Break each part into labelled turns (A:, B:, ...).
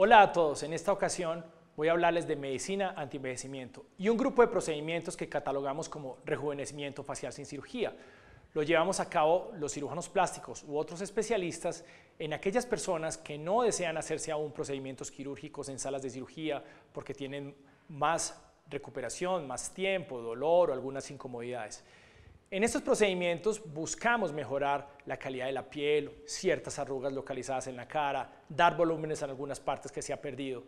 A: Hola a todos, en esta ocasión voy a hablarles de medicina antienvejecimiento y un grupo de procedimientos que catalogamos como rejuvenecimiento facial sin cirugía. Lo llevamos a cabo los cirujanos plásticos u otros especialistas en aquellas personas que no desean hacerse aún procedimientos quirúrgicos en salas de cirugía porque tienen más recuperación, más tiempo, dolor o algunas incomodidades. En estos procedimientos buscamos mejorar la calidad de la piel, ciertas arrugas localizadas en la cara, dar volúmenes en algunas partes que se ha perdido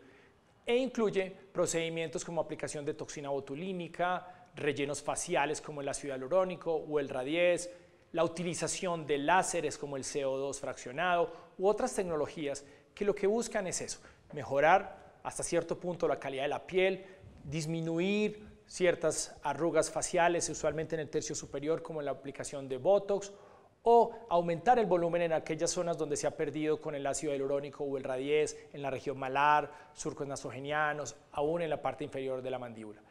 A: e incluye procedimientos como aplicación de toxina botulínica, rellenos faciales como el ácido hialurónico o el radiez, la utilización de láseres como el CO2 fraccionado u otras tecnologías que lo que buscan es eso, mejorar hasta cierto punto la calidad de la piel, disminuir ciertas arrugas faciales, usualmente en el tercio superior, como en la aplicación de Botox, o aumentar el volumen en aquellas zonas donde se ha perdido con el ácido hialurónico o el radiés, en la región malar, surcos nasogenianos, aún en la parte inferior de la mandíbula.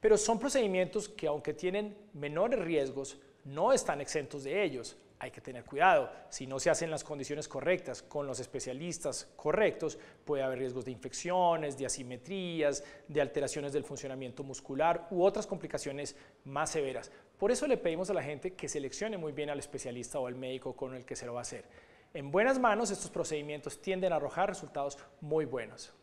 A: Pero son procedimientos que aunque tienen menores riesgos, no están exentos de ellos hay que tener cuidado. Si no se hacen las condiciones correctas con los especialistas correctos, puede haber riesgos de infecciones, de asimetrías, de alteraciones del funcionamiento muscular u otras complicaciones más severas. Por eso le pedimos a la gente que seleccione muy bien al especialista o al médico con el que se lo va a hacer. En buenas manos, estos procedimientos tienden a arrojar resultados muy buenos.